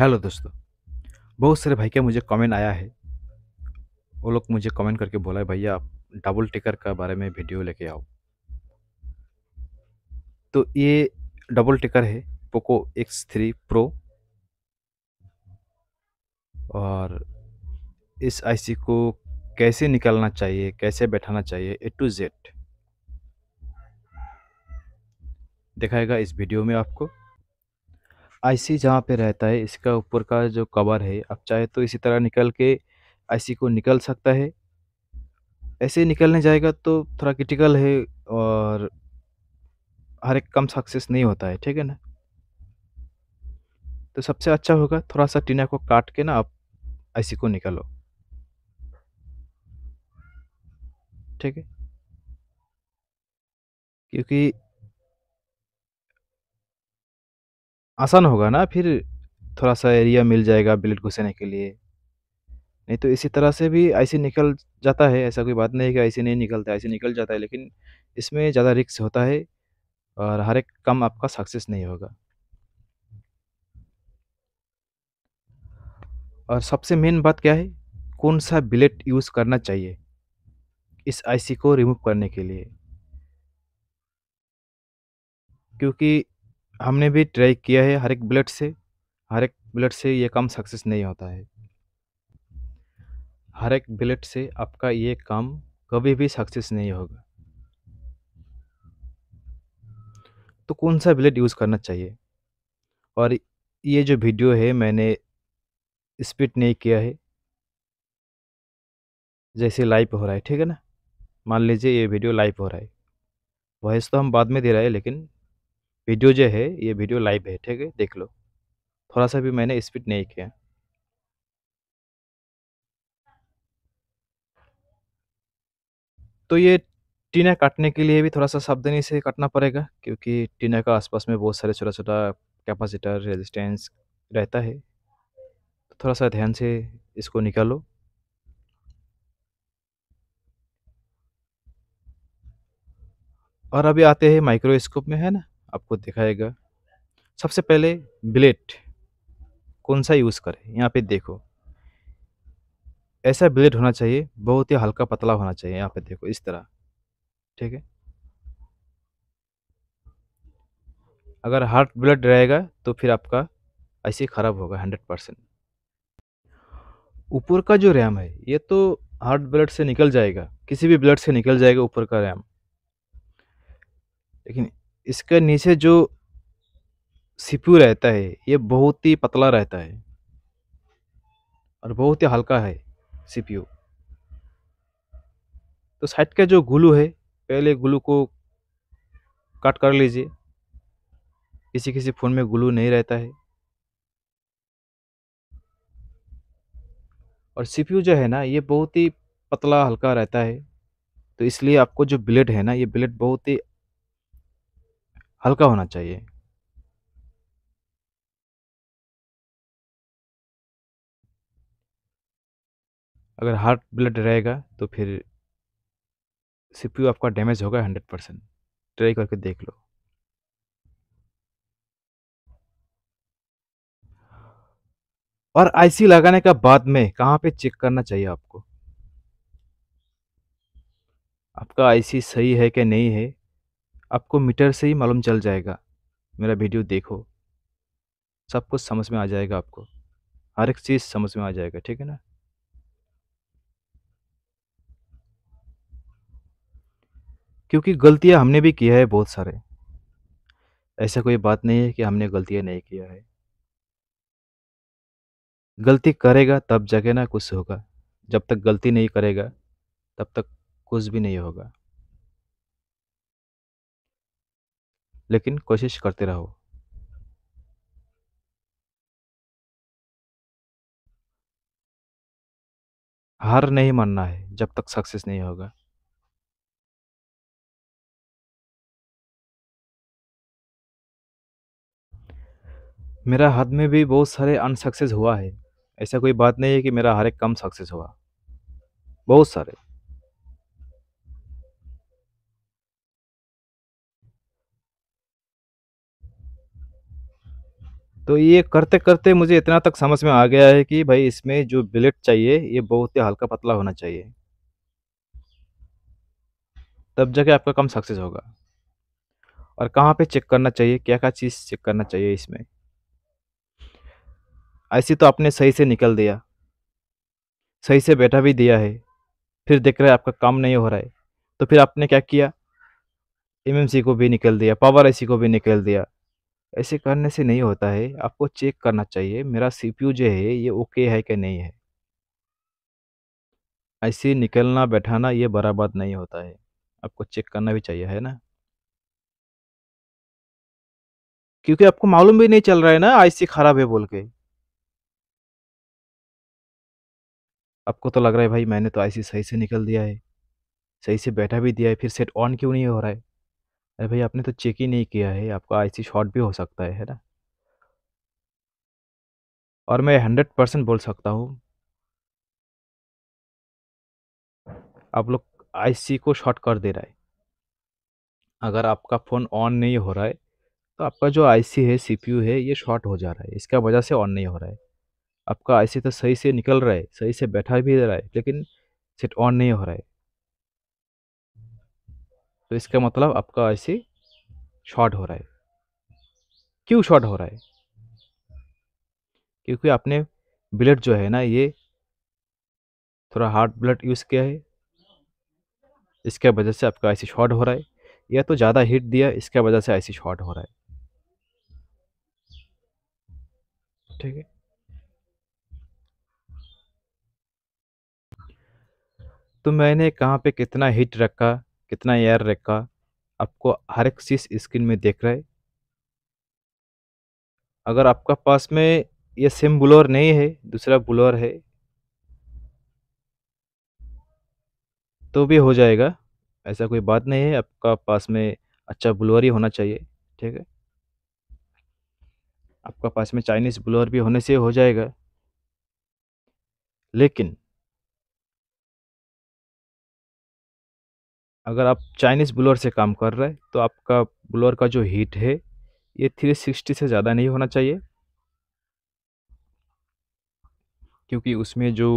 Hello दोस्तों बहुत सारे भाई का मुझे कमेंट आया है वो लोग मुझे कमेंट करके बोला है भैया आप डबल टिकर का बारे में वीडियो लेके आओ तो ये डबल टिकर है पोको एक्स थ्री प्रो और इस आईसी को कैसे निकालना चाहिए कैसे बैठाना चाहिए ए टू जेड दिखाएगा इस वीडियो में आपको आईसी जहाँ पे रहता है इसका ऊपर का जो कवर है आप चाहे तो इसी तरह निकल के आईसी को निकल सकता है ऐसे निकलने जाएगा तो थोड़ा क्रिटिकल है और हर एक कम सक्सेस नहीं होता है ठीक है ना तो सबसे अच्छा होगा थोड़ा सा टीना को काट के ना आप आईसी को निकालो ठीक है क्योंकि आसान होगा ना फिर थोड़ा सा एरिया मिल जाएगा बिलेट घुसने के लिए नहीं तो इसी तरह से भी ऐसे निकल जाता है ऐसा कोई बात नहीं है कि ऐसे नहीं निकलता ऐसे निकल जाता है लेकिन इसमें ज़्यादा रिक्स होता है और हर एक काम आपका सक्सेस नहीं होगा और सबसे मेन बात क्या है कौन सा बिलेट यूज़ करना चाहिए इस आईसी को रिमूव करने के लिए क्योंकि हमने भी ट्राई किया है हर एक ब्लड से हर एक ब्लड से ये काम सक्सेस नहीं होता है हर एक ब्लड से आपका ये काम कभी भी सक्सेस नहीं होगा तो कौन सा ब्लेड यूज़ करना चाहिए और ये जो वीडियो है मैंने स्पीड नहीं किया है जैसे लाइव हो रहा है ठीक है ना मान लीजिए ये वीडियो लाइव हो रहा है वॉइस तो हम बाद में दे रहे हैं लेकिन वीडियो जो है ये वीडियो लाइव है ठीक है देख लो थोड़ा सा भी मैंने स्पीड नहीं किया तो ये टीना काटने के लिए भी थोड़ा सा सावधानी से काटना पड़ेगा क्योंकि टीना का आसपास में बहुत सारे छोटा छोटा कैपेसिटर रेजिस्टेंस रहता है तो थोड़ा सा ध्यान से इसको निकालो और अभी आते हैं माइक्रोस्कोप में है ना आपको दिखाएगा सबसे पहले ब्लेड कौन सा यूज़ करें यहाँ पे देखो ऐसा ब्लेड होना चाहिए बहुत ही हल्का पतला होना चाहिए यहाँ पे देखो इस तरह ठीक है अगर हार्ड ब्लड रहेगा तो फिर आपका ऐसे ख़राब होगा हंड्रेड परसेंट ऊपर का जो रैम है ये तो हार्ड ब्लड से निकल जाएगा किसी भी ब्लड से निकल जाएगा ऊपर का रैम लेकिन इसके नीचे जो सिपू रहता है ये बहुत ही पतला रहता है और बहुत ही हल्का है सीपीयू तो साइड का जो गुलू है पहले गुलू को कट कर लीजिए किसी किसी फ़ोन में गुलू नहीं रहता है और सीपीयू जो है ना ये बहुत ही पतला हल्का रहता है तो इसलिए आपको जो ब्लेड है ना ये ब्लेड बहुत ही हल्का होना चाहिए अगर हार्ट ब्लड रहेगा तो फिर सीपीयू आपका डैमेज होगा हंड्रेड परसेंट ट्राई करके देख लो और आईसी लगाने का बाद में कहाँ पे चेक करना चाहिए आपको आपका आईसी सही है कि नहीं है आपको मीटर से ही मालूम चल जाएगा मेरा वीडियो देखो सब कुछ समझ में आ जाएगा आपको हर एक चीज़ समझ में आ जाएगा ठीक है ना क्योंकि गलतियां हमने भी किया है बहुत सारे ऐसा कोई बात नहीं है कि हमने गलतियां नहीं किया है गलती करेगा तब जाके ना कुछ होगा जब तक गलती नहीं करेगा तब तक कुछ भी नहीं होगा लेकिन कोशिश करते रहो हार नहीं मानना है जब तक सक्सेस नहीं होगा मेरा हाथ में भी बहुत सारे अनसक्सेस हुआ है ऐसा कोई बात नहीं है कि मेरा हर एक कम सक्सेस हुआ बहुत सारे तो ये करते करते मुझे इतना तक समझ में आ गया है कि भाई इसमें जो बिलेट चाहिए ये बहुत ही हल्का पतला होना चाहिए तब जाके आपका काम सक्सेस होगा और कहाँ पे चेक करना चाहिए क्या क्या चीज़ चेक करना चाहिए इसमें ऐसे तो आपने सही से निकल दिया सही से बैठा भी दिया है फिर देख रहे आपका काम नहीं हो रहा है तो फिर आपने क्या किया एमएमसी को भी निकल दिया पावर ए को भी निकल दिया ऐसे करने से नहीं होता है, आपको चेक करना चाहिए मेरा सीपीयू जो है ये ओके है कि नहीं है। ऐसे निकलना बैठाना ये बराबर नहीं होता है, आपको चेक करना भी चाहिए, है ना? क्योंकि आपको मालूम भी नहीं चल रहा है ना आईसी खराब है बोल के। आपको तो लग रहा है भाई मैंने तो आईसी सही से निकल दिया है, सही से बैठा भी दिया है फिर सेट ऑन क्यों नहीं हो रहा है? अरे भाई आपने तो चेक ही नहीं किया है आपका आईसी शॉर्ट भी हो सकता है है ना और मैं हंड्रेड परसेंट बोल सकता हूँ आप लोग आईसी को शॉर्ट कर दे रहा है अगर आपका फ़ोन ऑन नहीं हो रहा है तो आपका जो आईसी है सीपीयू है ये शॉर्ट हो जा रहा है इसका वजह से ऑन नहीं हो रहा है आपका आईसी तो सही से निकल रहा है सही से बैठा भी रहा है लेकिन सेट ऑन नहीं हो रहा है तो इसका मतलब आपका ऐसे शॉर्ट हो रहा है क्यों शॉर्ट हो रहा है क्योंकि आपने ब्लड जो है ना ये थोड़ा हार्ड ब्लड यूज़ किया है इसके वजह से आपका ऐसे शॉर्ट हो रहा है या तो ज़्यादा हीट दिया इसके वजह से ऐसे शॉर्ट हो रहा है ठीक है तो मैंने कहाँ पे कितना हीट रखा कितना एयर का आपको हर एक चीज़ स्क्रीन में देख रहा है अगर आपका पास में ये सेम ब्लोअर नहीं है दूसरा ब्लोअर है तो भी हो जाएगा ऐसा कोई बात नहीं है आपका पास में अच्छा ब्लोअर ही होना चाहिए ठीक है आपका पास में चाइनीज़ ब्लोअर भी होने से हो जाएगा लेकिन अगर आप चाइनीज़ ब्लोअर से काम कर रहे हैं तो आपका ब्लोअर का जो हीट है ये 360 से ज़्यादा नहीं होना चाहिए क्योंकि उसमें जो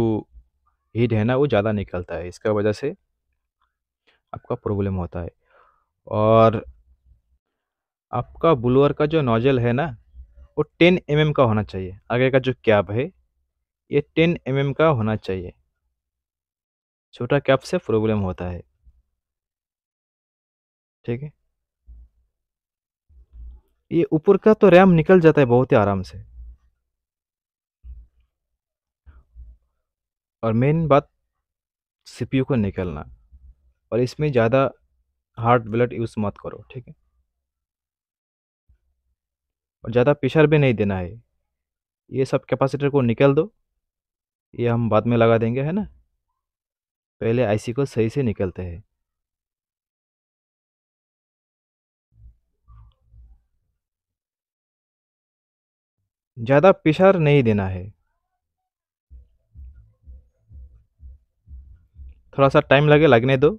हीट है ना वो ज़्यादा निकलता है इसका वजह से आपका प्रॉब्लम होता है और आपका ब्लोअर का जो नोजल है ना वो 10 एम का होना चाहिए आगे का जो कैप है ये 10 एम का होना चाहिए छोटा कैप से प्रॉब्लम होता है ठीक है ये ऊपर का तो रैम निकल जाता है बहुत ही आराम से और मेन बात सीपीयू को निकलना और इसमें ज़्यादा हार्ड ब्लड यूज़ मत करो ठीक है और ज़्यादा प्रेशर भी नहीं देना है ये सब कैपेसिटर को निकल दो ये हम बाद में लगा देंगे है ना पहले आईसी को सही से निकलते हैं ज़्यादा प्रेशर नहीं देना है थोड़ा सा टाइम लगे लगने दो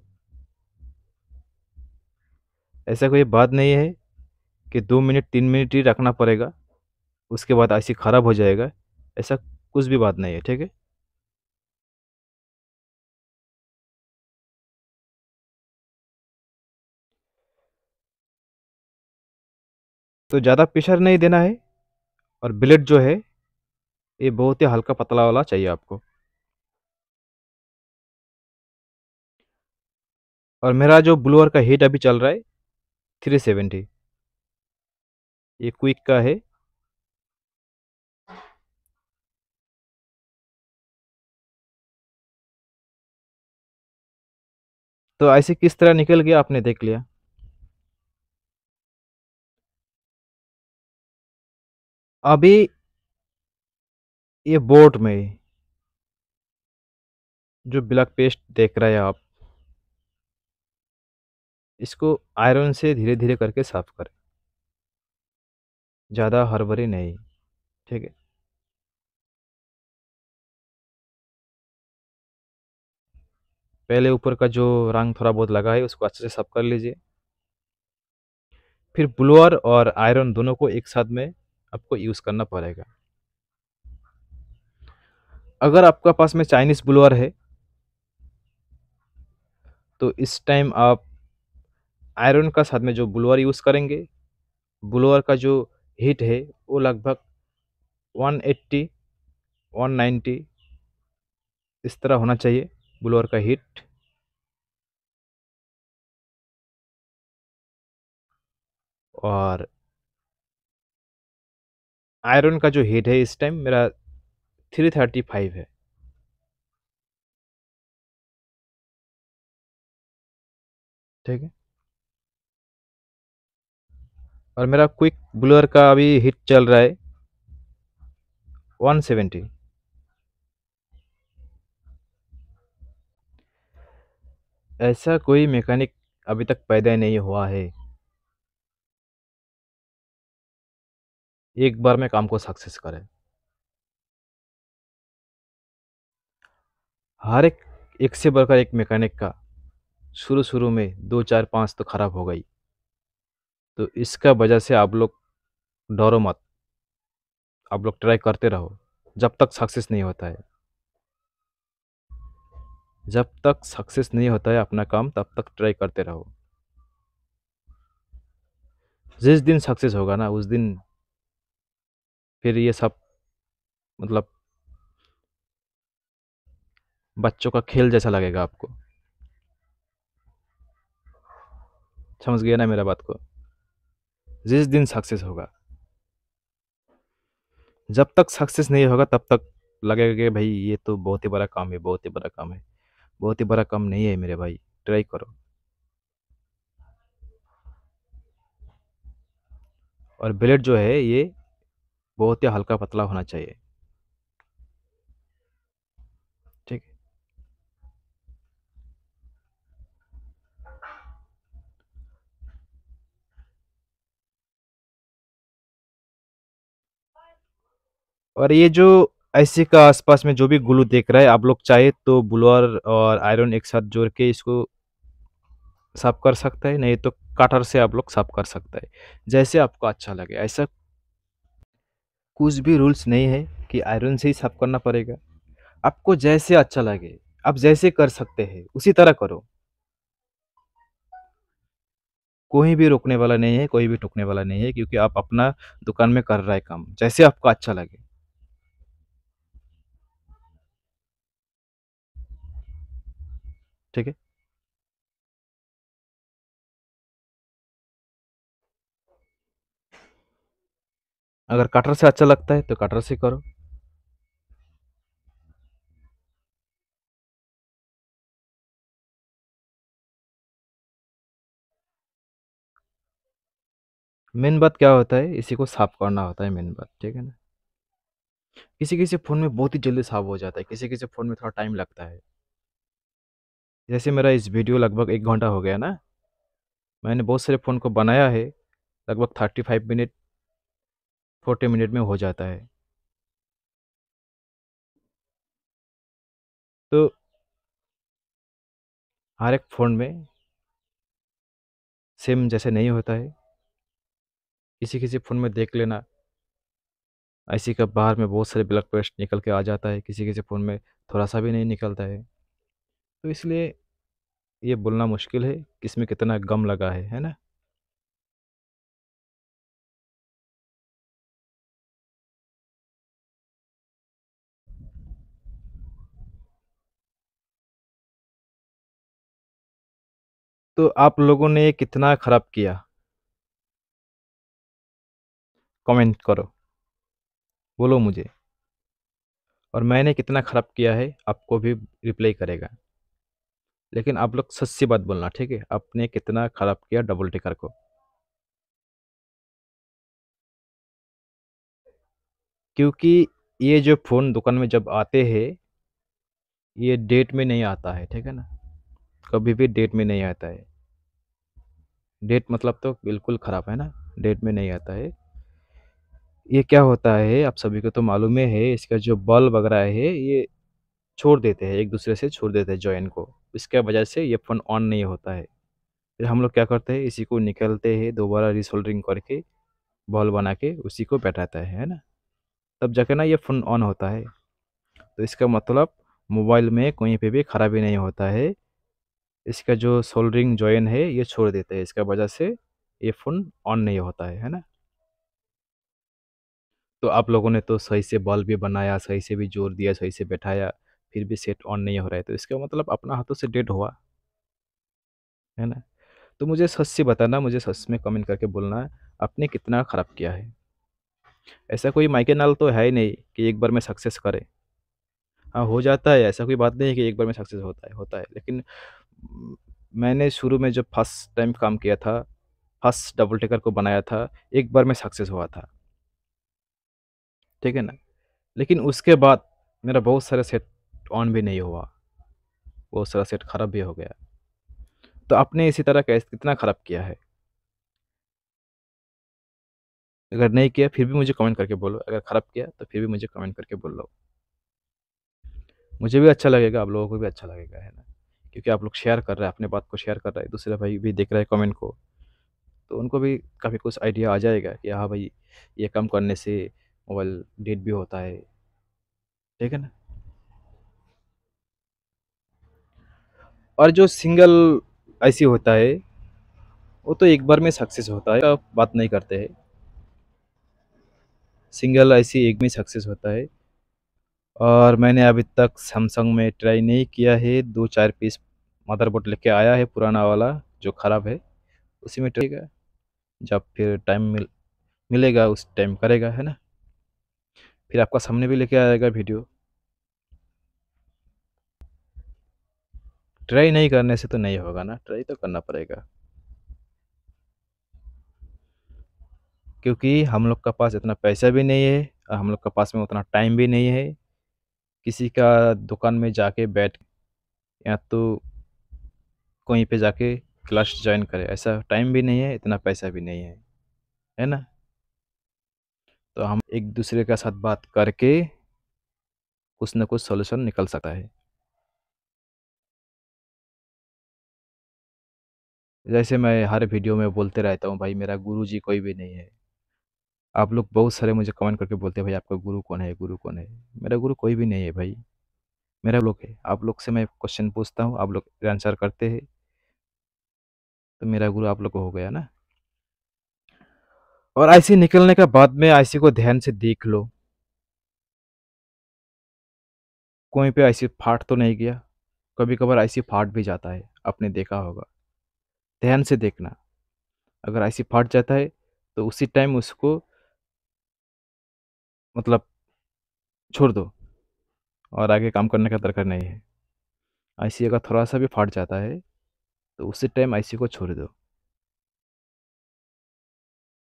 ऐसा कोई बात नहीं है कि दो मिनट तीन मिनट ही रखना पड़ेगा उसके बाद ऐसी ख़राब हो जाएगा ऐसा कुछ भी बात नहीं है ठीक है तो ज़्यादा प्रेशर नहीं देना है और ब्लेड जो है ये बहुत ही हल्का पतला वाला चाहिए आपको और मेरा जो ब्लूअर का हीट अभी चल रहा है थ्री सेवेंटी ये क्विक का है तो ऐसे किस तरह निकल गया आपने देख लिया अभी ये बोट में जो ब्लैक पेस्ट देख रहे हैं आप इसको आयरन से धीरे धीरे करके साफ करें ज़्यादा हरबरी नहीं ठीक है पहले ऊपर का जो रंग थोड़ा बहुत लगा है उसको अच्छे से साफ कर लीजिए फिर ब्लोअर और आयरन दोनों को एक साथ में आपको यूज़ करना पड़ेगा अगर आपका पास में चाइनीज़ ब्लोअर है तो इस टाइम आप आयरन का साथ में जो ब्लोअर यूज़ करेंगे ब्लोअर का जो हीट है वो लगभग 180, 190 इस तरह होना चाहिए ब्लोअर का हीट और आयरन का जो हेड है इस टाइम मेरा थ्री थर्टी फाइव है ठीक है और मेरा क्विक ब्लोअर का अभी हिट चल रहा है वन सेवेंटी ऐसा कोई मैकेनिक अभी तक पैदा नहीं हुआ है एक बार में काम को सक्सेस करें हर एक एक से बढ़कर एक मैकेनिक का शुरू शुरू में दो चार पाँच तो ख़राब हो गई तो इसका वजह से आप लोग डरो मत आप लोग ट्राई करते रहो जब तक सक्सेस नहीं होता है जब तक सक्सेस नहीं होता है अपना काम तब तक ट्राई करते रहो जिस दिन सक्सेस होगा ना उस दिन फिर ये सब मतलब बच्चों का खेल जैसा लगेगा आपको समझ गया ना मेरा बात को जिस दिन सक्सेस होगा जब तक सक्सेस नहीं होगा तब तक लगेगा कि भाई ये तो बहुत ही बड़ा काम है बहुत ही बड़ा काम है बहुत ही बड़ा काम नहीं है मेरे भाई ट्राई करो और बुलेट जो है ये बहुत ही हल्का पतला होना चाहिए ठीक और ये जो ऐसे का आसपास में जो भी ग्लू देख रहा है आप लोग चाहे तो ब्लोअर और आयरन एक साथ जोड़ के इसको साफ कर सकता है नहीं तो काटर से आप लोग साफ कर सकता है जैसे आपको अच्छा लगे ऐसा कुछ भी रूल्स नहीं है कि आयरन से ही साफ करना पड़ेगा आपको जैसे अच्छा लगे आप जैसे कर सकते हैं उसी तरह करो कोई भी रोकने वाला नहीं है कोई भी टोकने वाला नहीं है क्योंकि आप अपना दुकान में कर रहा है काम जैसे आपको अच्छा लगे ठीक है अगर कटर से अच्छा लगता है तो कटर से करो मेन बात क्या होता है इसी को साफ करना होता है मेन बात ठीक है ना किसी किसी फ़ोन में बहुत ही जल्दी साफ हो जाता है किसी किसी फ़ोन में थोड़ा टाइम लगता है जैसे मेरा इस वीडियो लगभग एक घंटा हो गया ना मैंने बहुत सारे फ़ोन को बनाया है लगभग thirty five minute forty minute में हो जाता है तो हर एक फ़ोन में सेम जैसे नहीं होता है किसी किसी फ़ोन में देख लेना ऐसी का बाहर में बहुत सारे ब्लड पेस्ट निकल के आ जाता है किसी किसी फ़ोन में थोड़ा सा भी नहीं निकलता है तो इसलिए ये बोलना मुश्किल है किस में कितना गम लगा है है ना तो आप लोगों ने ये कितना ख़राब किया कमेंट करो बोलो मुझे और मैंने कितना ख़राब किया है आपको भी रिप्लाई करेगा लेकिन आप लोग सच्ची बात बोलना ठीक है आपने कितना ख़राब किया डबल टिकर को क्योंकि ये जो फ़ोन दुकान में जब आते हैं ये डेट में नहीं आता है ठीक है ना कभी भी डेट में नहीं आता है डेट मतलब तो बिल्कुल ख़राब है ना डेट में नहीं आता है ये क्या होता है आप सभी को तो मालूम है इसका जो बल वगैरह है ये छोड़ देते हैं एक दूसरे से छोड़ देते हैं जॉइन को इसके वजह से ये फ़ोन ऑन नहीं होता है फिर हम लोग क्या करते हैं इसी को निकलते हैं दोबारा रिसोल्डरिंग करके बॉल बना के उसी को बैठाता है है ना तब जाके ना ये फ़ोन ऑन होता है तो इसका मतलब मोबाइल में कहीं पे भी ख़राबी नहीं होता है इसका जो सोल्डरिंग ज्वाइन है ये छोड़ देता है इसका वजह से ये फ़ोन ऑन नहीं होता है है ना तो आप लोगों ने तो सही से बल्ब भी बनाया सही से भी जोर दिया सही से बैठाया फिर भी सेट ऑन नहीं हो रहा है तो इसका मतलब अपना हाथों से डेड हुआ है ना तो मुझे सच से बताना मुझे सच में कमेंट करके बोलना आपने कितना ख़राब किया है ऐसा कोई माइके नाल तो है ही नहीं कि एक बार में सक्सेस करे हाँ हो जाता है ऐसा कोई बात नहीं है कि एक बार में सक्सेस होता है होता है लेकिन मैंने शुरू में जब फर्स्ट टाइम काम किया था, फर्स्ट डबल टेकर को बनाया था, एक बार मैं सक्सेस हुआ था। ठीक है ना? लेकिन उसके बाद मेरा बहुत सारा सेट ऑन भी नहीं हुआ। बहुत सारा सेट खराब भी हो गया। तो आपने इसी तरह कैसे कितना खराब किया है? अगर नहीं किया फिर भी मुझे कमेंट करके बोलो, अगर खराब किया तो फिर भी मुझे कमेंट करके बोलो। मुझे भी अच्छा लगेगा, आप लोगों को भी अच्छा लगेगा, है ना? क्योंकि आप लोग शेयर कर रहे हैं अपने बात को शेयर कर रहे हैं दूसरे भाई भी देख रहे हैं कमेंट को तो उनको भी काफ़ी कुछ आइडिया आ जाएगा कि हाँ भाई ये कम करने से मोबाइल डेट भी होता है ठीक है ना और जो सिंगल ऐसी होता है वो तो एक बार में सक्सेस होता है बात नहीं करते हैं सिंगल ऐसी एक में सक्सेस होता है और मैंने अभी तक सैमसंग में ट्राई नहीं किया है दो चार पीस मदरबोर्ड लेके आया है पुराना वाला जो ख़राब है उसी में ट्राई जब फिर टाइम मिल मिलेगा उस टाइम करेगा है ना फिर आपका सामने भी लेके आएगा वीडियो ट्राई नहीं करने से तो नहीं होगा ना ट्राई तो करना पड़ेगा क्योंकि हम लोग का पास इतना पैसा भी नहीं है और हम लोग के पास में उतना टाइम भी नहीं है किसी का दुकान में जाके बैठ या तो कहीं पे जाके क्लास ज्वाइन करें ऐसा टाइम भी नहीं है इतना पैसा भी नहीं है है ना तो हम एक दूसरे के साथ बात करके कुछ ना कुछ सोल्यूशन निकल सकता है जैसे मैं हर वीडियो में बोलते रहता हूँ भाई मेरा गुरुजी कोई भी नहीं है आप लोग बहुत सारे मुझे कमेंट करके बोलते हैं भाई आपका गुरु कौन है गुरु कौन है मेरा गुरु कोई भी नहीं है भाई मेरा लोग है आप लोग से मैं क्वेश्चन पूछता हूँ आप लोग आंसर करते हैं तो मेरा गुरु आप लोग को हो गया ना और ऐसे निकलने के बाद में ऐसे को ध्यान से देख लो कोई पे ऐसे फाट तो नहीं गया कभी कभार ऐसे फाट भी जाता है आपने देखा होगा ध्यान से देखना अगर ऐसे फाट जाता है तो उसी टाइम उसको मतलब छोड़ दो और आगे काम करने का दरकार नहीं है आईसी अगर थोड़ा सा भी फाट जाता है तो उसी टाइम आईसी को छोड़ दो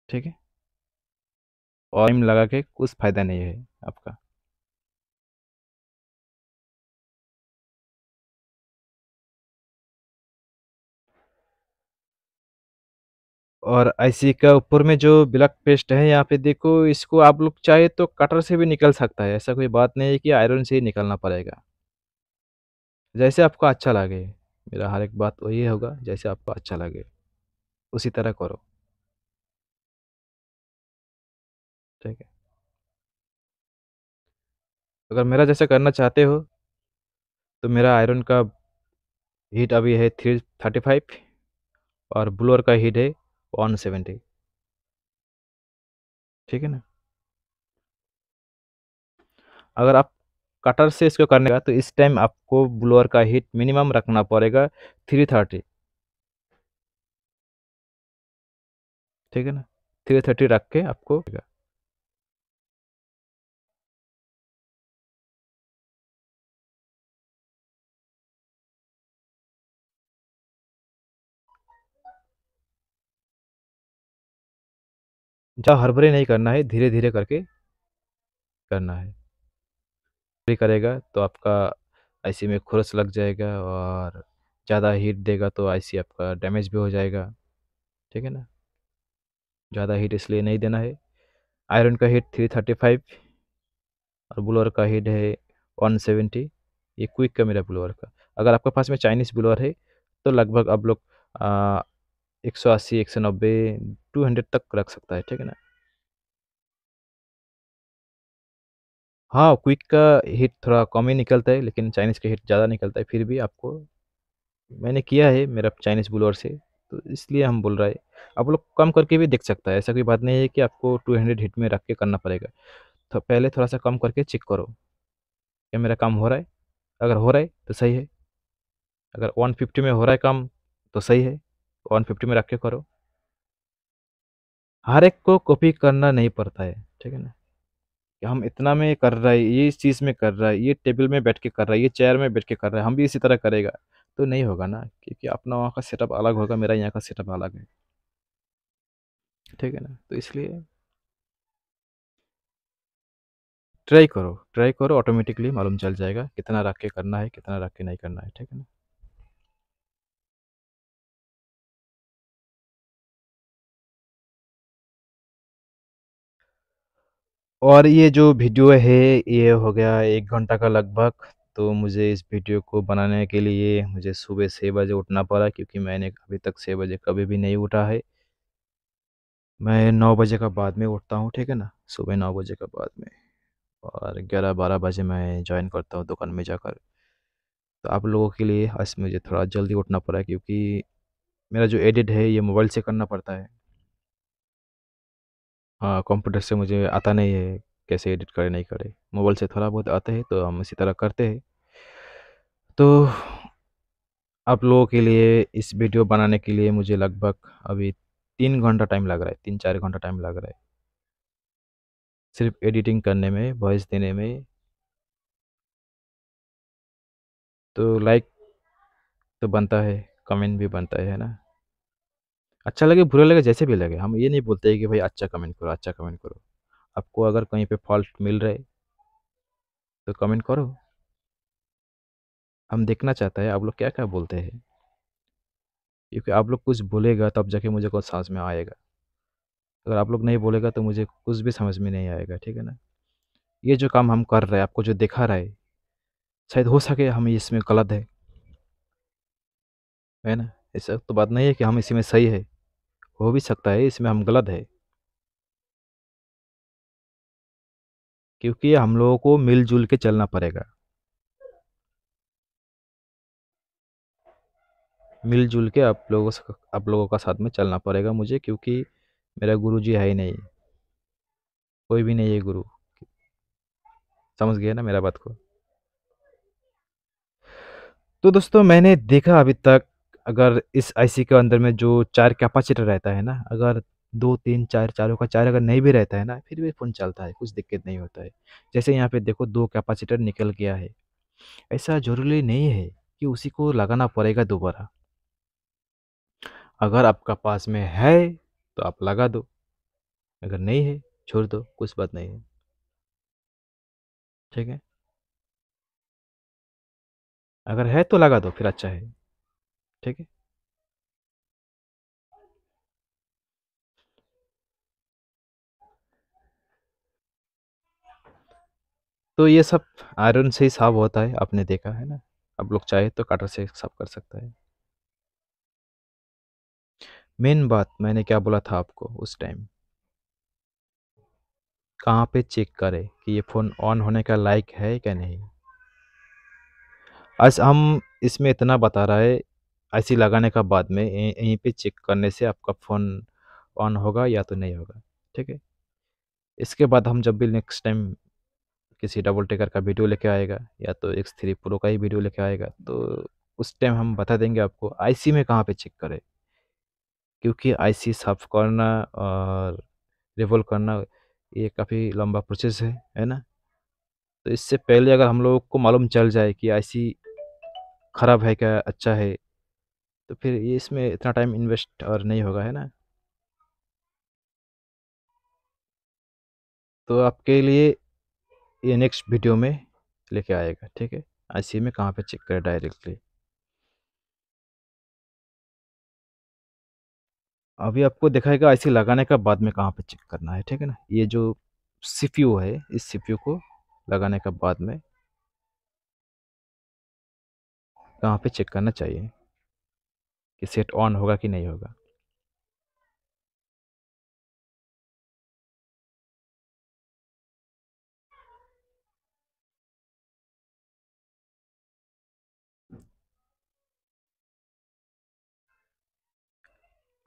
ठीक है और टाइम लगा के कुछ फ़ायदा नहीं है आपका और आईसी का ऊपर में जो ब्लैक पेस्ट है यहाँ पे देखो इसको आप लोग चाहे तो कटर से भी निकल सकता है ऐसा कोई बात नहीं है कि आयरन से ही निकलना पड़ेगा जैसे आपको अच्छा लगे मेरा हर एक बात वही होगा जैसे आपको अच्छा लगे उसी तरह करो ठीक है अगर मेरा जैसा करना चाहते हो तो मेरा आयरन का हीट अभी है थ्री थर्टी फाइव और ब्लोअर का हीट है वन सेवेंटी ठीक है ना अगर आप कटर से इसको करने का तो इस टाइम आपको ब्लोअर का हीट मिनिमम रखना पड़ेगा थ्री थर्टी ठीक है ना थ्री थर्टी रख के आपको जहाँ हड़बड़े नहीं करना है धीरे धीरे करके करना है करेगा तो आपका आईसी में खुरस लग जाएगा और ज़्यादा हीट देगा तो आईसी आपका डैमेज भी हो जाएगा ठीक है ना ज़्यादा हीट इसलिए नहीं देना है आयरन का हीट 335 और ब्लोअर का हीट है 170 ये क्विक का मेरा ब्लोअर का अगर आपके पास में चाइनीज़ ब्लोअर है तो लगभग आप लोग एक सौ अस्सी एक सौ नब्बे टू हंड्रेड तक रख सकता है ठीक है ना हाँ क्विक का हिट थोड़ा कम ही निकलता है लेकिन चाइनीज़ का हिट ज़्यादा निकलता है फिर भी आपको मैंने किया है मेरा चाइनीज़ बुलर से तो इसलिए हम बोल रहा है आप लोग कम करके भी देख सकता है ऐसा कोई बात नहीं है कि आपको टू हंड्रेड हिट में रख के करना पड़ेगा तो पहले थोड़ा सा कम करके चेक करो क्या मेरा काम हो रहा है अगर हो रहा है तो सही है अगर वन फिफ्टी में हो रहा है काम तो सही है वन फिफ्टी में रख के करो हर एक को कॉपी करना नहीं पड़ता है ठीक है ना कि हम इतना में कर रहा है ये इस चीज़ में कर रहा है ये टेबल में बैठ के कर रहा है ये चेयर में बैठ के कर रहा है हम भी इसी तरह करेगा तो नहीं होगा ना क्योंकि अपना वहाँ का सेटअप अलग होगा मेरा यहाँ का सेटअप अलग है ठीक है ना तो इसलिए ट्राई करो ट्राई करो ऑटोमेटिकली मालूम चल जाएगा कितना रख के करना है कितना रख के नहीं करना है ठीक है ना और ये जो वीडियो है ये हो गया एक घंटा का लगभग तो मुझे इस वीडियो को बनाने के लिए मुझे सुबह छः बजे उठना पड़ा क्योंकि मैंने अभी तक छः बजे कभी भी नहीं उठा है मैं नौ बजे का बाद में उठता हूँ ठीक है ना सुबह नौ बजे का बाद में और ग्यारह बारह बजे मैं ज्वाइन करता हूँ दुकान में जाकर तो आप लोगों के लिए आज मुझे थोड़ा जल्दी उठना पड़ा क्योंकि मेरा जो एडिट है ये मोबाइल से करना पड़ता है हाँ, कंप्यूटर से मुझे आता नहीं है, कैसे एडिट करें, नहीं करें। मोबाइल से थोड़ा बहुत आता है, तो हम इसी तरह करते हैं। तो, आप लोगों के लिए इस वीडियो बनाने के लिए मुझे लगभग अभी तीन घंटा टाइम लग रहा है, तीन चार घंटा टाइम लग रहा है। सिर्फ़ एडिटिंग करने में, वॉइस देने में। तो लाइक तो बनता है, कमेंट भी बनता है ना? अच्छा लगे बुरा लगे जैसे भी लगे हम ये नहीं बोलते कि भाई अच्छा कमेंट करो अच्छा कमेंट करो आपको अगर कहीं पे फॉल्ट मिल रहे तो कमेंट करो हम देखना चाहते हैं आप लोग क्या क्या बोलते हैं क्योंकि आप लोग कुछ बोलेगा तब जाके मुझे कुछ समझ में आएगा अगर आप लोग नहीं बोलेगा तो मुझे कुछ भी समझ में नहीं आएगा ठीक है ना ये जो काम हम कर रहे हैं आपको जो दिखा रहा है शायद हो सके हम इसमें गलत है है ना ऐसा तो बात नहीं है कि हम इसी में सही है हो भी सकता है इसमें हम गलत है क्योंकि हम लोगों को मिलजुल के चलना पड़ेगा मिलजुल के आप लोगों से आप लोगों का साथ में चलना पड़ेगा मुझे क्योंकि मेरा गुरु जी है ही नहीं कोई भी नहीं है गुरु समझ गया ना मेरा बात को तो दोस्तों मैंने देखा अभी तक अगर इस आईसी के अंदर में जो चार कैपेसिटर रहता है ना अगर दो तीन चार चारों का चार अगर नहीं भी रहता है ना फिर भी फ़ोन चलता है कुछ दिक्कत नहीं होता है जैसे यहाँ पे देखो दो कैपेसिटर निकल गया है ऐसा ज़रूरी नहीं है कि उसी को लगाना पड़ेगा दोबारा अगर आपका पास में है तो आप लगा दो अगर नहीं है छोड़ दो कुछ बात नहीं है ठीक है अगर है तो लगा दो फिर अच्छा है ठीक है तो ये सब आयरन से ही साफ होता है आपने देखा है ना आप लोग चाहे तो कटर से साफ कर सकता है मेन बात मैंने क्या बोला था आपको उस टाइम कहाँ पे चेक करें कि ये फ़ोन ऑन होने का लायक है क्या नहीं आज हम इसमें इतना बता रहा है आईसी लगाने का बाद में यहीं पे चेक करने से आपका फ़ोन ऑन होगा या तो नहीं होगा ठीक है इसके बाद हम जब भी नेक्स्ट टाइम किसी डबल टेकर का वीडियो लेके आएगा या तो एक्स थ्री प्रो का ही वीडियो लेके आएगा तो उस टाइम हम बता देंगे आपको आईसी में कहाँ पे चेक करें क्योंकि आईसी साफ करना और रिवोल्व करना ये काफ़ी लंबा प्रोसेस है है ना तो इससे पहले अगर हम लोग को मालूम चल जाए कि आईसी ख़राब है क्या अच्छा है तो फिर ये इसमें इतना टाइम इन्वेस्ट और नहीं होगा है ना तो आपके लिए ये नेक्स्ट वीडियो में लेके आएगा ठीक है आई में कहाँ पे चेक करें डायरेक्टली अभी आपको दिखाएगा आईसी लगाने का बाद में कहाँ पे चेक करना है ठीक है ना ये जो सीपीयू है इस सीपीयू को लगाने का बाद में कहाँ पे चेक करना चाहिए कि सेट ऑन होगा कि नहीं होगा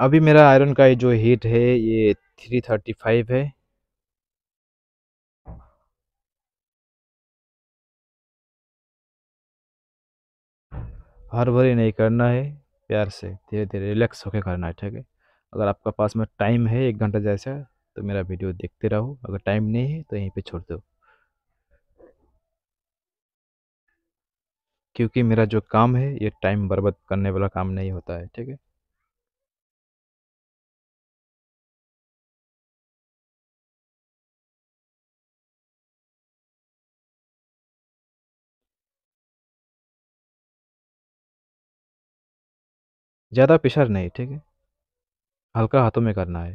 अभी मेरा आयरन का जो हीट है ये थ्री थर्टी फाइव है हर भरी नहीं करना है प्यार से धीरे धीरे रिलैक्स होकर करना है ठीक है अगर आपका पास में टाइम है एक घंटा जैसा तो मेरा वीडियो देखते रहो अगर टाइम नहीं है तो यहीं पे छोड़ दो क्योंकि मेरा जो काम है ये टाइम बर्बाद करने वाला काम नहीं होता है ठीक है ज़्यादा प्रेशर नहीं ठीक है हल्का हाथों में करना है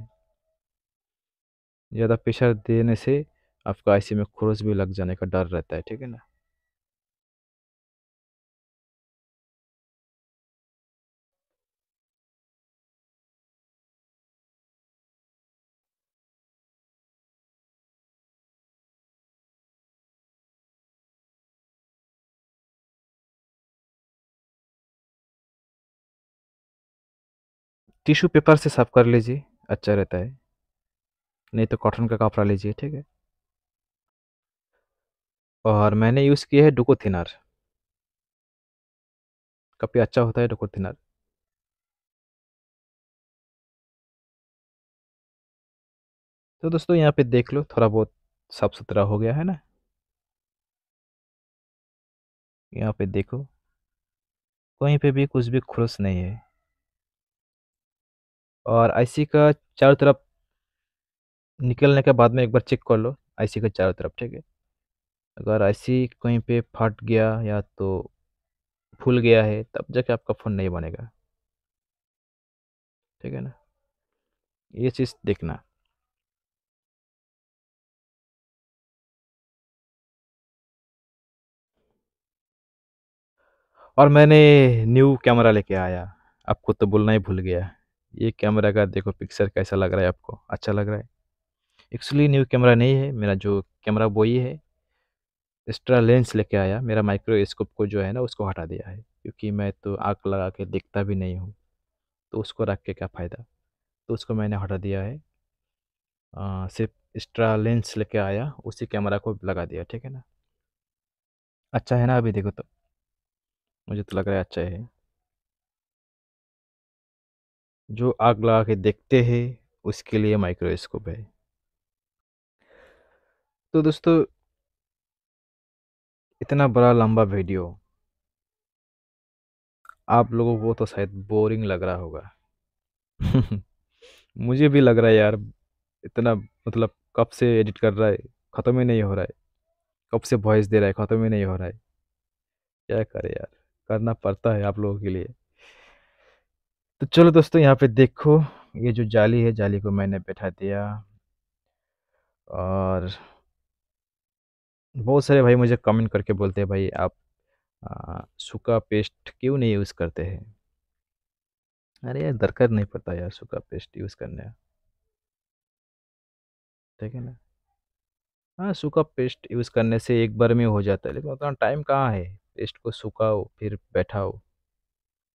ज़्यादा प्रेशर देने से आपका ऐसे में खरोच भी लग जाने का डर रहता है ठीक है ना टिश्यू पेपर से साफ कर लीजिए अच्छा रहता है नहीं तो कॉटन का कपड़ा लीजिए ठीक है और मैंने यूज़ किया है डुको थिनर काफ़ी अच्छा होता है डुको थिनर तो दोस्तों यहाँ पे देख लो थोड़ा बहुत साफ सुथरा हो गया है ना यहाँ पे देखो कहीं पे भी कुछ भी खुलस नहीं है और आईसी का चारों तरफ निकलने के बाद में एक बार चेक कर लो आईसी का चारों तरफ ठीक है अगर आईसी कहीं पे फट गया या तो फूल गया है तब जाके आपका फ़ोन नहीं बनेगा ठीक है ना ये चीज़ देखना और मैंने न्यू कैमरा लेके आया आपको तो बोलना ही भूल गया ये कैमरा का देखो पिक्चर कैसा लग रहा है आपको अच्छा लग रहा है एक्चुअली न्यू कैमरा नहीं है मेरा जो कैमरा बॉय है एक्स्ट्रा लेंस लेके आया मेरा माइक्रोस्कोप को जो है ना उसको हटा दिया है क्योंकि मैं तो आँख लगा के देखता भी नहीं हूँ तो उसको रख के क्या फ़ायदा तो उसको मैंने हटा दिया है आ, सिर्फ एक्स्ट्रा लेंस लेके आया उसी कैमरा को लगा दिया ठीक है ना अच्छा है ना अभी देखो तो मुझे तो लग रहा है अच्छा है जो आग लगा के देखते हैं उसके लिए माइक्रोस्कोप है तो दोस्तों इतना बड़ा लंबा वीडियो आप लोगों को तो शायद बोरिंग लग रहा होगा मुझे भी लग रहा है यार इतना मतलब कब से एडिट कर रहा है ख़त्म ही नहीं हो रहा है कब से वॉइस दे रहा है ख़त्म ही नहीं हो रहा है क्या करे यार करना पड़ता है आप लोगों के लिए तो चलो दोस्तों यहाँ पे देखो ये जो जाली है जाली को मैंने बैठा दिया और बहुत सारे भाई मुझे कमेंट करके बोलते हैं भाई आप सूखा पेस्ट क्यों नहीं यूज़ करते हैं अरे यार दरकार नहीं पड़ता यार सूखा पेस्ट यूज़ करने ठीक है ना हाँ सूखा पेस्ट यूज़ करने से एक बार में हो जाता है लेकिन उतना टाइम कहाँ है पेस्ट को सुखाओ फिर बैठाओ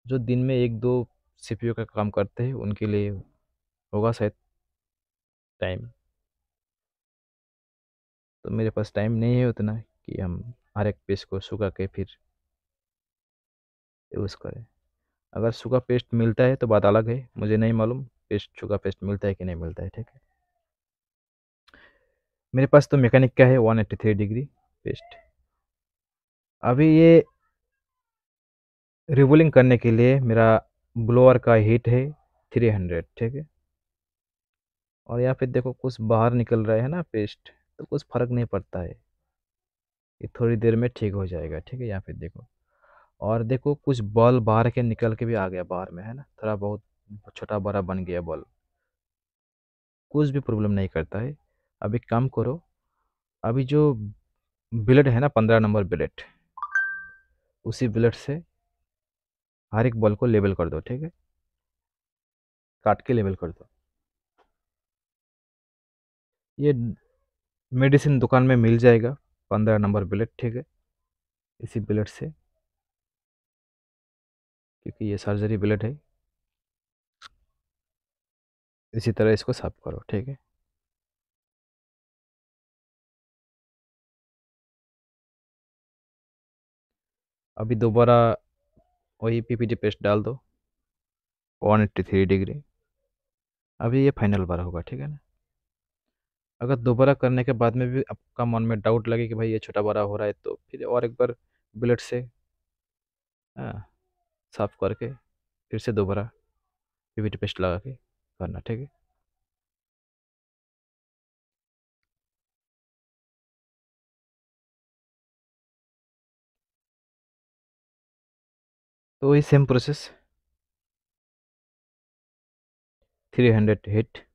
जो दिन में एक दो सी का काम करते हैं उनके लिए होगा शायद टाइम तो मेरे पास टाइम नहीं है उतना कि हम हर एक पेस्ट को सूखा के फिर यूज़ करें अगर सूखा पेस्ट मिलता है तो बात अलग है मुझे नहीं मालूम पेस्ट सूखा पेस्ट मिलता है कि नहीं मिलता है ठीक है मेरे पास तो मैकेनिक का है one eighty three degree paste अभी ये रिवोलिंग करने के लिए मेरा ब्लोअर का हीट है थ्री हंड्रेड ठीक है और यहाँ पे देखो कुछ बाहर निकल रहा है ना पेस्ट तो कुछ फ़र्क नहीं पड़ता है ये थोड़ी देर में ठीक हो जाएगा ठीक है यहाँ पे देखो और देखो कुछ बल बाहर के निकल के भी आ गया बाहर में है ना थोड़ा बहुत छोटा बड़ा बन गया बल कुछ भी प्रॉब्लम नहीं करता है अभी काम करो अभी जो बिलेट है ना पंद्रह नंबर बिलेट उसी बिलेट से हर एक बॉल को लेबल कर दो ठीक है काट के लेबल कर दो ये मेडिसिन दुकान में मिल जाएगा पंद्रह नंबर बुलेट ठीक है इसी बुलेट से क्योंकि ये सर्जरी बुलेट है इसी तरह इसको साफ करो ठीक है अभी दोबारा वही पी पी पेस्ट डाल दो वन एट्टी थ्री डिग्री अभी ये फाइनल बार होगा ठीक है ना अगर दोबारा करने के बाद में भी आपका मन में डाउट लगे कि भाई ये छोटा बड़ा हो रहा है तो फिर और एक बार बुलेट से साफ करके फिर से दोबारा पी पेस्ट लगा के करना ठीक है तो वही same process three hundred heat